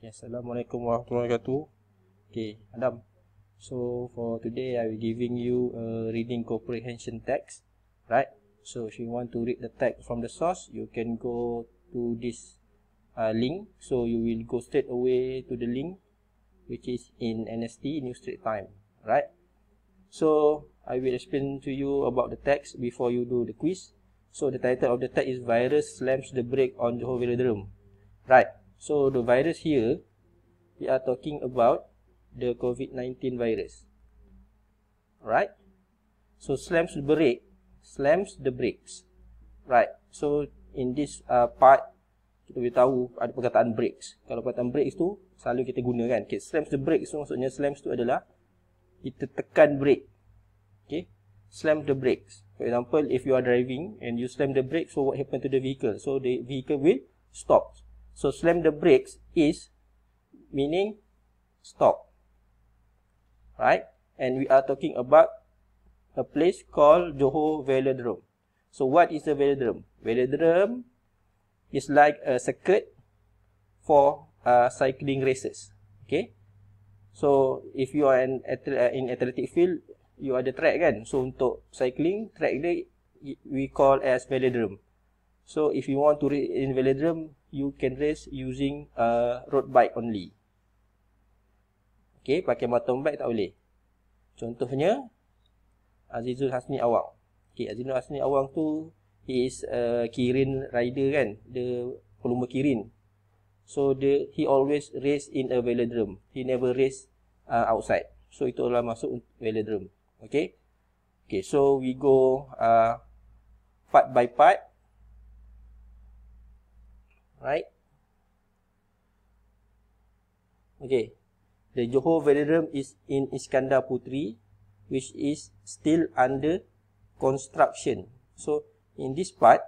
Okay, Assalamualaikum warahmatullahi wabarakatuh. Okay, Adam. So for today, I will giving you a reading comprehension text, right? So if you want to read the text from the source, you can go to this uh, link. So you will go straight away to the link, which is in NST New Straight Time, right? So I will explain to you about the text before you do the quiz. So the title of the text is Virus Slams the Brake on Johor Velodrome, right? So the virus here we are talking about the COVID-19 virus. Right? So slams the brake, slams the brakes. Right. So in this uh, part kita boleh tahu ada perkataan brakes. Kalau perkataan brakes tu selalu kita guna kan. Okay, slams the brakes so maksudnya slams tu adalah kita tekan brake. Okay. Slam the brakes. For example, if you are driving and you slam the brake, so what happened to the vehicle? So the vehicle will stop. So slam the brakes is meaning stop. Right? And we are talking about a place called Johor Velodrome. So what is a velodrome? Velodrome is like a circuit for uh, cycling races. Okay? So if you are an uh, in athletic field, you are the track kan? So untuk cycling, track dia we call as velodrome. So if you want to race in velodrome, you can race using a uh, road bike only. Okay, pakai mountain bike tak boleh. Contohnya, Azizul Hasni Awang. Okay, Azizul Hasni Awang tu, he is a Kirin rider kan. the pelumba Kirin. So, the, he always race in a velodrome. He never race uh, outside. So, itu adalah masuk velodrome. Okay. Okay, so we go uh, part by part right okay the johor velodrome is in iskandar putri which is still under construction so in this part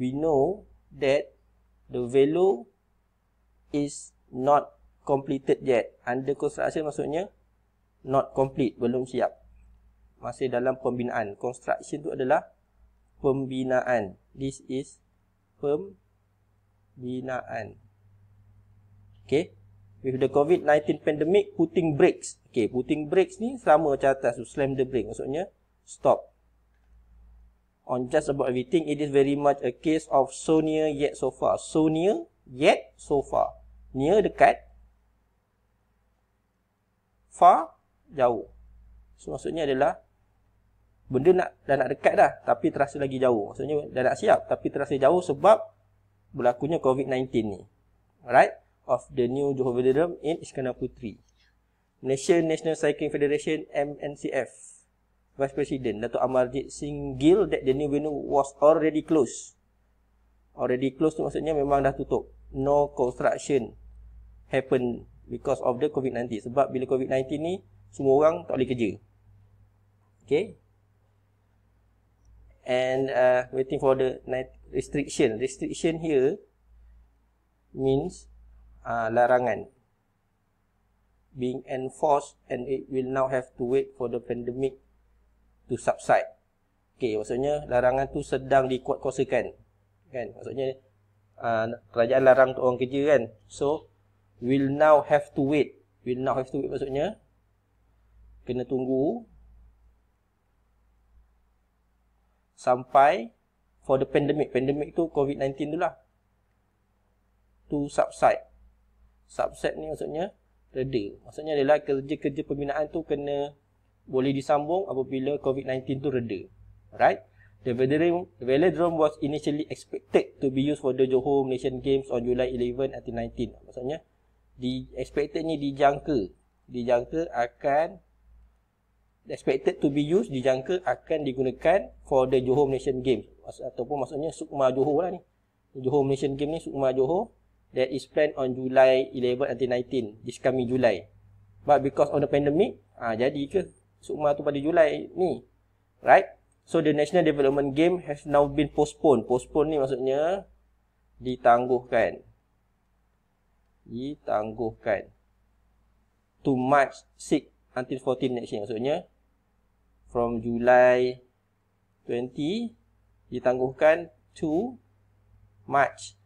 we know that the velo is not completed yet under construction maksudnya not complete belum siap masih dalam pembinaan construction tu adalah pembinaan this is pembinaan binaan. Okay. With the COVID-19 pandemic, putting brakes. Okay, putting brakes ni selama macam atas tu. Slam the brake. Maksudnya, stop. On just about everything, it is very much a case of so near yet so far. So near yet so far. Near dekat. Far jauh. So, maksudnya adalah benda nak, dah nak dekat dah tapi terasa lagi jauh. Maksudnya dah nak siap tapi terasa jauh sebab berlakunya COVID-19 ni. Alright? Of the new Johor Velodrome in Iskandar Putri. Malaysia National Cycling Federation MNCF. Vice President Datuk Amarjit Singh Gill that the new venue was already closed. Already closed tu maksudnya memang dah tutup. No construction happen because of the COVID-19. Sebab bila COVID-19 ni, semua orang tak boleh kerja. Okay. And uh, waiting for the restriction restriction here means uh, larangan being enforced and it will now have to wait for the pandemic to subside okey maksudnya larangan tu sedang dikuatkuasakan kan maksudnya uh, kerajaan larang untuk orang kerja kan so will now have to wait will now have to wait maksudnya kena tunggu sampai for the pandemic. Pandemic tu COVID-19 tu lah. To subside. Subside ni maksudnya reda. Maksudnya adalah kerja-kerja pembinaan tu kena boleh disambung apabila COVID-19 tu reda. Right? The velodrome, the velodrome was initially expected to be used for the Johor Malaysian Games on July 11, 1919. Maksudnya, di expected ni dijangka. Dijangka akan expected to be used, dijangka akan digunakan for the Johor Malaysian Games ataupun maksudnya Sukma Johor lah ni. Johor Malaysian game ni Sukma Johor that is planned on July 11 until 19 this coming July. But because of the pandemic, ah ha, jadi ke Sukma tu pada Julai ni. Right? So the national development game has now been postponed. Postponed ni maksudnya ditangguhkan. Ditangguhkan. To March 6 until 14 next year. Maksudnya from July ditangguhkan to March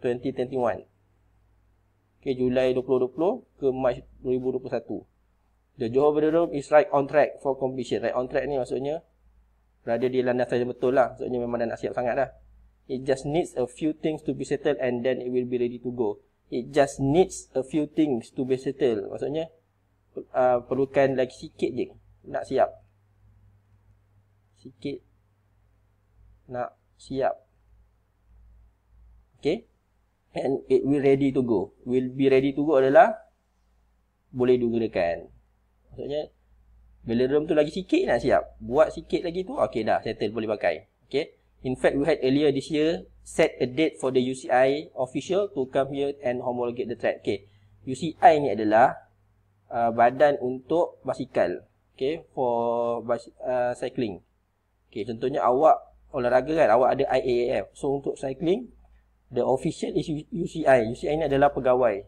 2021. Okay, Julai 2020 ke March 2021. The Johor Bahru is right on track for completion. Right on track ni maksudnya berada di landasan yang betul lah. Maksudnya memang dah nak siap sangat lah. It just needs a few things to be settled and then it will be ready to go. It just needs a few things to be settled. Maksudnya uh, perlukan lagi sikit je nak siap. Sikit nak siap. Okay. And it will ready to go. Will be ready to go adalah boleh digunakan. Maksudnya, bila room tu lagi sikit nak siap. Buat sikit lagi tu, okay dah, settle boleh pakai. Okay. In fact, we had earlier this year set a date for the UCI official to come here and homologate the track. Okay. UCI ni adalah uh, badan untuk basikal. Okay. For uh, cycling. Okay. Contohnya, awak olahraga kan awak ada IAAF so untuk cycling the official is UCI UCI ni adalah pegawai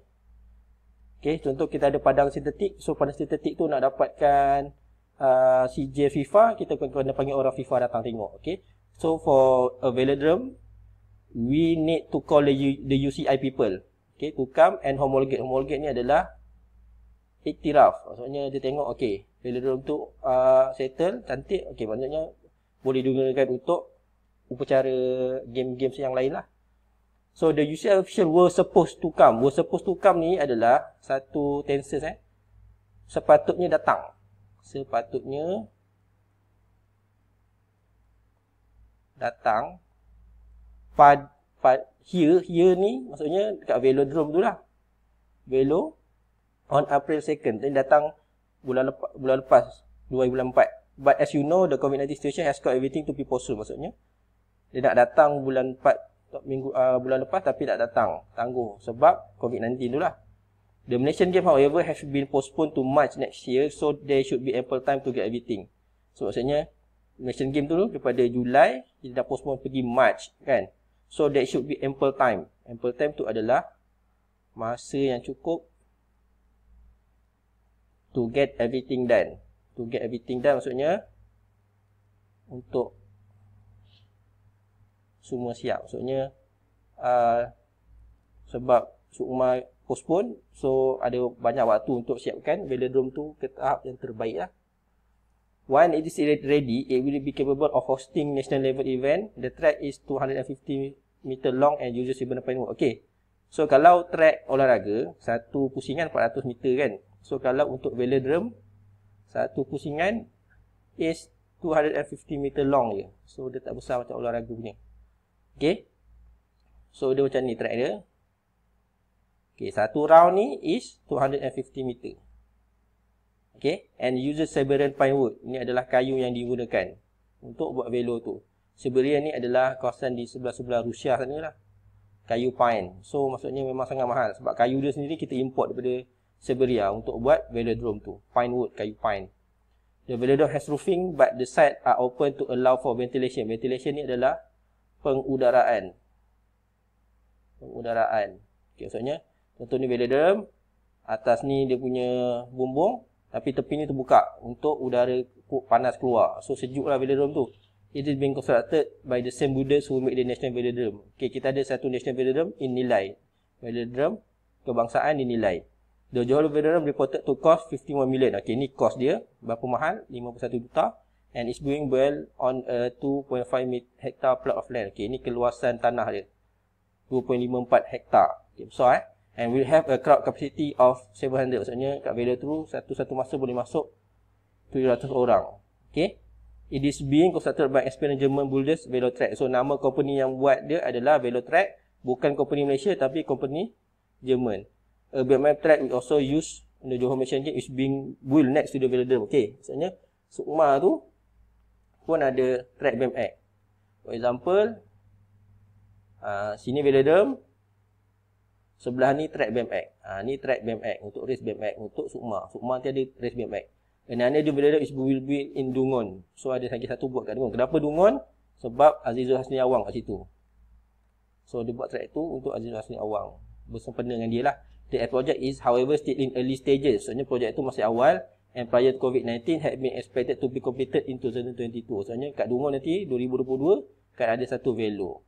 okey contoh kita ada padang sintetik so padang sintetik tu nak dapatkan uh, CJ FIFA kita kena panggil orang FIFA datang tengok okey so for a velodrome we need to call the, U, the UCI people okey to come and homologate homologate ni adalah iktiraf maksudnya dia tengok okey velodrome tu uh, settle cantik okey maksudnya boleh digunakan untuk upacara game-game yang lain lah. So the UCL official were supposed to come. Were supposed to come ni adalah satu tenses eh. Sepatutnya datang. Sepatutnya datang pad pad here here ni maksudnya dekat velodrome tu lah velo on april 2nd dan datang bulan lepas bulan lepas 2 bulan 4 but as you know the covid 19 situation has got everything to be possible. maksudnya dia nak datang bulan 4 minggu uh, bulan lepas tapi tak datang tangguh sebab COVID-19 tu lah the Malaysian game however have been postponed to March next year so there should be ample time to get everything so maksudnya Malaysian game tu daripada Julai dia dah postpone pergi March kan so there should be ample time ample time tu adalah masa yang cukup to get everything done to get everything done maksudnya untuk semua siap. Maksudnya uh, sebab Sukma postpone so ada banyak waktu untuk siapkan velodrome tu ke tahap yang terbaik lah. When it is ready, it will be capable of hosting national level event. The track is 250 meter long and uses 7.5. Okay. So kalau track olahraga, satu pusingan 400 meter kan. So kalau untuk velodrome, satu pusingan is 250 meter long je. So dia tak besar macam olahraga punya. Okay. So, dia macam ni track dia. Okay. Satu round ni is 250 meter. Okay. And uses Siberian pine wood. Ini adalah kayu yang digunakan untuk buat velo tu. Siberian ni adalah kawasan di sebelah-sebelah Rusia sana lah. Kayu pine. So, maksudnya memang sangat mahal. Sebab kayu dia sendiri kita import daripada Siberia untuk buat velodrome tu. Pine wood, kayu pine. The velodrome has roofing but the side are open to allow for ventilation. Ventilation ni adalah pengudaraan. Pengudaraan. Okay, maksudnya, contoh ni bila derm, atas ni dia punya bumbung, tapi tepi ni terbuka untuk udara panas keluar. So, sejuklah bila derm tu. It is being constructed by the same Buddhist who make the national velodrome. Okay, kita ada satu national velodrome in nilai. Velodrome kebangsaan nilai. The Johor velodrome reported to cost 51 million. Okay, ni cost dia. Berapa mahal? 51 juta and it's doing well on a 2.5 hectare plot of land. Okay, ini keluasan tanah dia. 2.54 hektar. Okay, so eh. And we'll have a crowd capacity of 700. Maksudnya kat Vela tu satu-satu masa boleh masuk 700 orang. Okay. It is being constructed by experienced German builders Velotrack. So, nama company yang buat dia adalah Velotrack. Bukan company Malaysia tapi company German. A bit map track will also use the Johor Malaysia is being built next to the Velodrome. Okay. Maksudnya, Sukma tu pun ada track BAM act. For example, uh, sini velodrome, sebelah ni track BAM act. Uh, ni track BAM act untuk race BAM act untuk Sukma. Sukma nanti ada race BAM act. Dan ada di velodrome is will be in Dungon. So ada lagi satu buat kat Dungon. Kenapa Dungon? Sebab Azizul Hasni Awang kat situ. So dia buat track tu untuk Azizul Hasni Awang. Bersempena dengan dia lah. The project is however still in early stages. Sebenarnya projek tu masih awal and prior to COVID-19 had been expected to be completed in 2022. Sebenarnya kat Dungau nanti 2022 akan ada satu velo.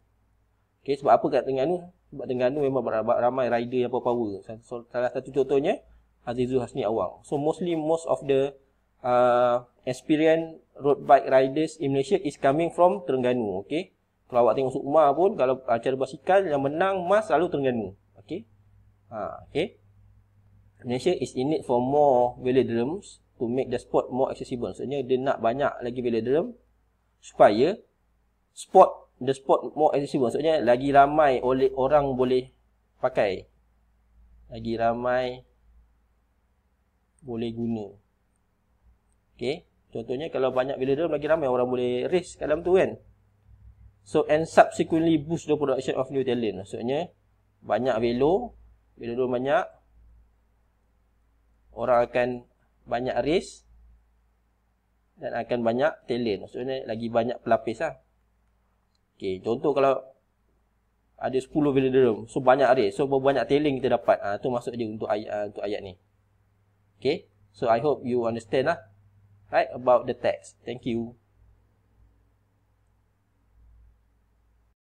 Okay, sebab apa kat Tengganu? Sebab Tengganu memang ramai rider yang power-power. So, salah satu contohnya Azizul Hasni Awang. So mostly most of the uh, experienced road bike riders in Malaysia is coming from Terengganu. Okay. Kalau awak tengok Sukma pun, kalau acara basikal yang menang mas selalu Terengganu. Okay. Ha, okay. Malaysia is in need for more velodromes to make the sport more accessible. Maksudnya dia nak banyak lagi velodrome supaya sport the sport more accessible. Maksudnya lagi ramai oleh orang boleh pakai. Lagi ramai boleh guna. Okay. Contohnya kalau banyak velodrome lagi ramai orang boleh race kat dalam tu kan. So and subsequently boost the production of new talent. Maksudnya banyak velo, velodrome banyak, orang akan banyak ris dan akan banyak telen. Maksudnya lagi banyak pelapis lah. Okay, contoh kalau ada 10 veledrum. So banyak ris. So banyak telen kita dapat. Ha, tu maksud dia untuk ayat, uh, untuk ayat ni. Okay. So I hope you understand lah. Right about the text. Thank you.